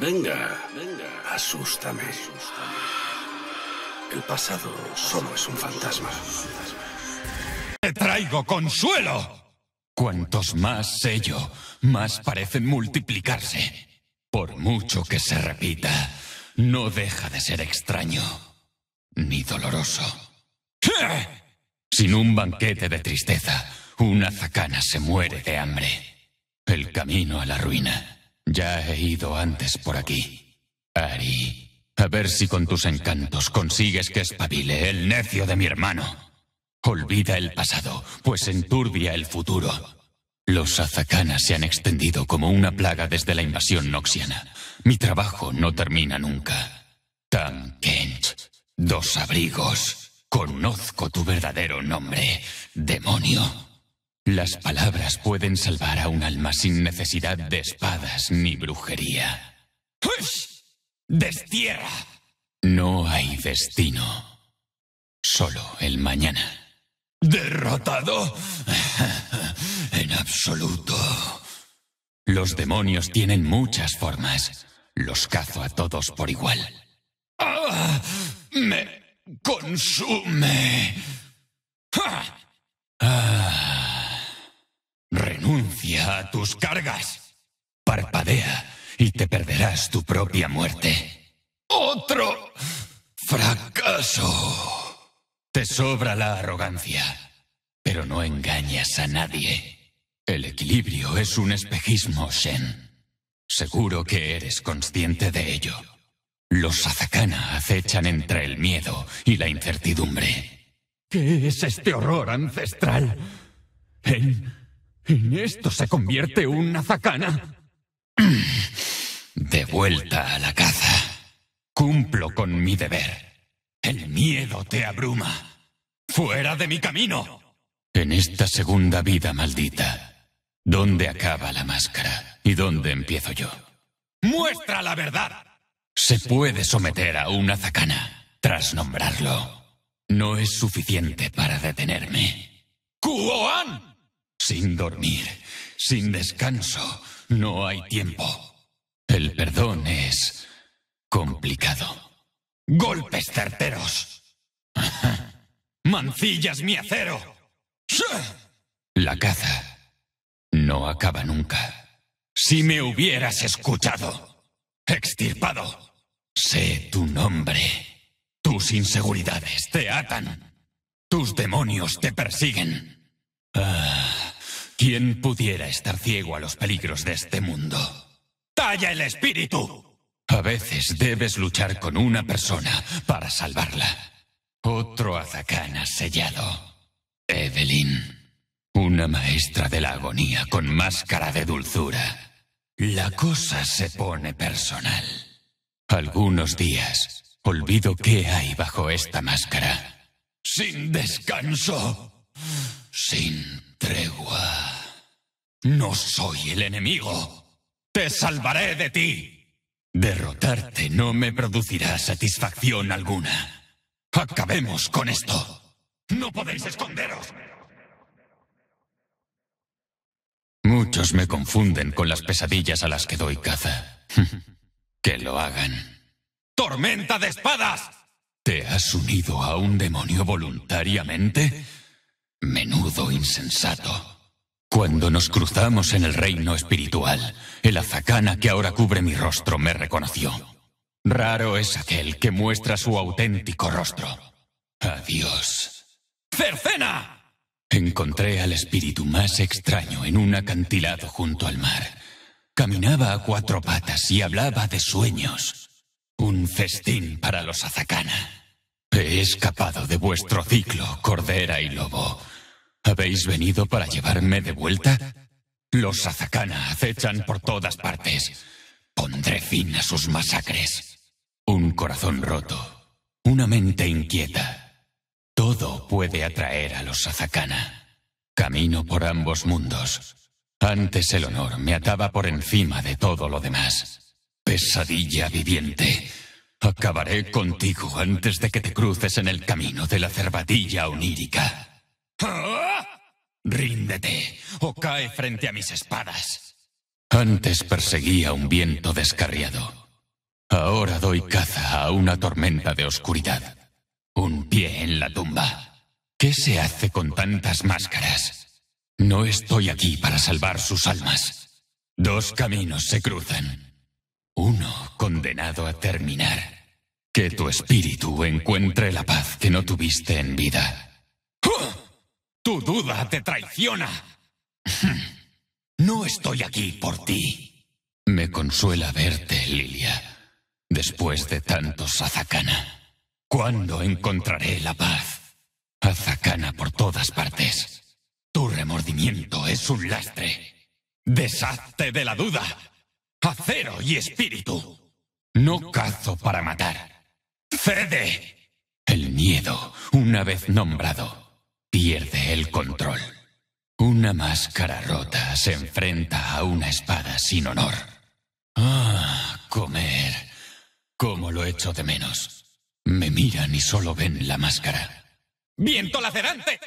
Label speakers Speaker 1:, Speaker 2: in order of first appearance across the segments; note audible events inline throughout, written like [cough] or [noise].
Speaker 1: Venga, venga, asústame. El pasado solo es un fantasma. Te traigo consuelo. Cuantos más sello, más parecen multiplicarse. Por mucho que se repita, no deja de ser extraño ni doloroso. Sin un banquete de tristeza, una zacana se muere de hambre. El camino a la ruina ya he ido antes por aquí. Ari, a ver si con tus encantos consigues que espabile el necio de mi hermano. Olvida el pasado, pues enturbia el futuro. Los azacanas se han extendido como una plaga desde la invasión noxiana. Mi trabajo no termina nunca. Tan Kent, dos abrigos. Conozco tu verdadero nombre, demonio. Las palabras pueden salvar a un alma sin necesidad de espadas ni brujería. ¡Destierra! No hay destino. Solo el mañana. ¿Derrotado? [laughs] en absoluto. Los demonios tienen muchas formas. Los cazo a todos por igual. Ah, ¡Me consume! ¡Ah! Renuncia a tus cargas. Parpadea y te perderás tu propia muerte. Otro fracaso. Te sobra la arrogancia, pero no engañas a nadie. El equilibrio es un espejismo, Shen. Seguro que eres consciente de ello. Los Azakana acechan entre el miedo y la incertidumbre. ¿Qué es este horror ancestral? En esto se convierte una zacana. De vuelta a la caza. Cumplo con mi deber. El miedo te abruma. ¡Fuera de mi camino! En esta segunda vida maldita, ¿dónde acaba la máscara y dónde empiezo yo? ¡Muestra la verdad! Se puede someter a una zacana tras nombrarlo. No es suficiente para detenerme. ¡Kuoan! sin dormir, sin descanso, no hay tiempo. El perdón es complicado. Golpes certeros. [laughs] Mancillas mi acero. La caza no acaba nunca. Si me hubieras escuchado, extirpado, sé tu nombre. Tus inseguridades te atan. Tus demonios te persiguen. Ah. ¿Quién pudiera estar ciego a los peligros de este mundo? ¡Talla el espíritu! A veces debes luchar con una persona para salvarla. Otro azacán sellado. Evelyn. Una maestra de la agonía con máscara de dulzura. La cosa se pone personal. Algunos días olvido qué hay bajo esta máscara. Sin descanso. Sin tregua. No soy el enemigo. Te salvaré de ti. Derrotarte no me producirá satisfacción alguna. Acabemos con esto. No podéis esconderos. Muchos me confunden con las pesadillas a las que doy caza. [laughs] que lo hagan. ¡Tormenta de espadas! ¿Te has unido a un demonio voluntariamente? Menudo insensato. Cuando nos cruzamos en el reino espiritual, el azacana que ahora cubre mi rostro me reconoció. Raro es aquel que muestra su auténtico rostro. Adiós. ¡Cercena! Encontré al espíritu más extraño en un acantilado junto al mar. Caminaba a cuatro patas y hablaba de sueños. Un festín para los azacana. He escapado de vuestro ciclo, cordera y lobo ¿Habéis venido para llevarme de vuelta? Los Azakana acechan por todas partes. Pondré fin a sus masacres. Un corazón roto, una mente inquieta. Todo puede atraer a los Azakana. Camino por ambos mundos. Antes el honor me ataba por encima de todo lo demás. Pesadilla viviente. Acabaré contigo antes de que te cruces en el camino de la cervadilla onírica. Ríndete o cae frente a mis espadas. Antes perseguía un viento descarriado. Ahora doy caza a una tormenta de oscuridad. Un pie en la tumba. ¿Qué se hace con tantas máscaras? No estoy aquí para salvar sus almas. Dos caminos se cruzan. Uno condenado a terminar. Que tu espíritu encuentre la paz que no tuviste en vida tu duda te traiciona. No estoy aquí por ti. Me consuela verte, Lilia, después de tantos Azacana. ¿Cuándo encontraré la paz? Azacana por todas partes. Tu remordimiento es un lastre. Deshazte de la duda. Acero y espíritu. No cazo para matar. Cede. El miedo, una vez nombrado pierde el control. Una máscara rota se enfrenta a una espada sin honor. Ah, comer. ¿Cómo lo echo de menos? Me miran y solo ven la máscara. ¡Viento lacerante!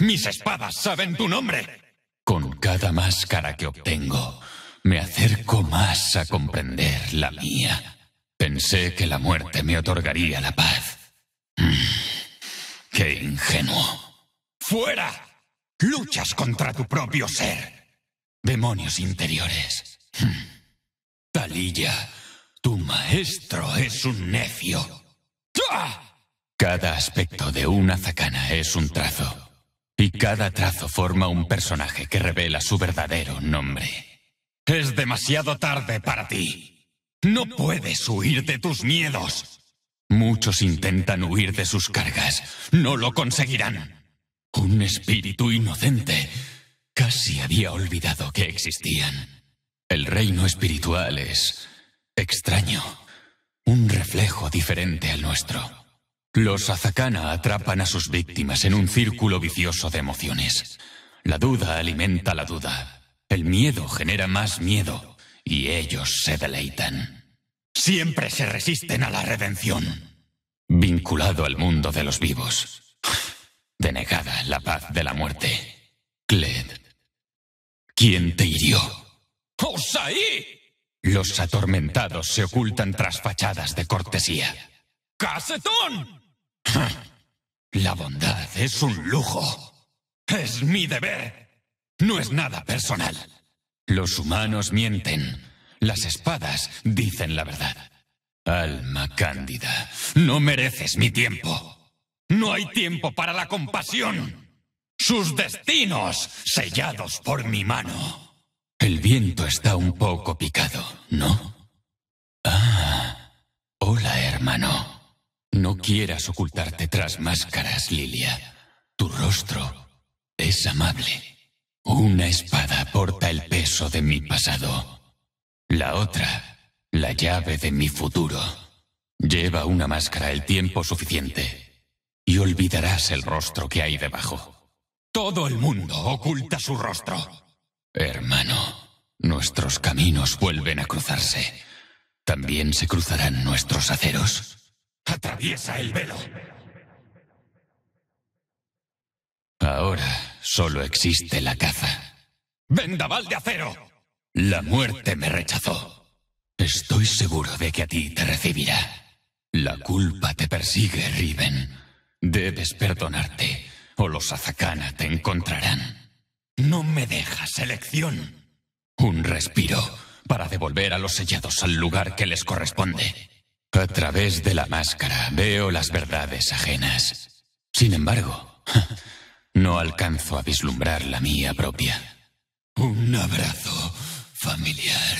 Speaker 1: ¡Mis espadas saben tu nombre! Con cada máscara que obtengo, me acerco más a comprender la mía. Pensé que la muerte me otorgaría la paz. Mm, ¡Qué ingenuo! ¡Fuera! Luchas contra tu propio ser. Demonios interiores. Hmm. Talilla, tu maestro es un necio. ¡Ah! Cada aspecto de una zacana es un trazo. Y cada trazo forma un personaje que revela su verdadero nombre. Es demasiado tarde para ti. No puedes huir de tus miedos. Muchos intentan huir de sus cargas. No lo conseguirán. Un espíritu inocente. Casi había olvidado que existían. El reino espiritual es extraño, un reflejo diferente al nuestro. Los Azakana atrapan a sus víctimas en un círculo vicioso de emociones. La duda alimenta la duda. El miedo genera más miedo y ellos se deleitan. Siempre se resisten a la redención. Vinculado al mundo de los vivos, denegada la paz de la muerte. Cled, ¿quién te hirió? ¡Osaí! Los atormentados se ocultan tras fachadas de cortesía. ¡Casetón! La bondad es un lujo. Es mi deber. No es nada personal. Los humanos mienten. Las espadas dicen la verdad. Alma cándida, no mereces mi tiempo. No hay tiempo para la compasión. Sus destinos sellados por mi mano. El viento está un poco picado, ¿no? Ah. Hola, hermano. No quieras ocultarte tras máscaras, Lilia. Tu rostro es amable. Una espada porta el peso de mi pasado. La otra, la llave de mi futuro. Lleva una máscara el tiempo suficiente y olvidarás el rostro que hay debajo. Todo el mundo oculta su rostro. Hermano, nuestros caminos vuelven a cruzarse. También se cruzarán nuestros aceros. Atraviesa el velo. Ahora solo existe la caza. ¡Vendaval de acero! La muerte me rechazó. Estoy seguro de que a ti te recibirá. La culpa te persigue, Riven. Debes perdonarte, o los Azacana te encontrarán. No me dejas elección. Un respiro para devolver a los sellados al lugar que les corresponde. A través de la máscara veo las verdades ajenas. Sin embargo, [laughs] no alcanzo a vislumbrar la mía propia. Un abrazo familiar.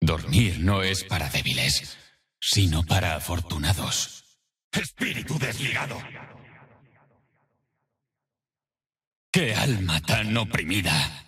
Speaker 1: Dormir no es para débiles, sino para afortunados. Espíritu desligado. ¡Qué alma tan oprimida!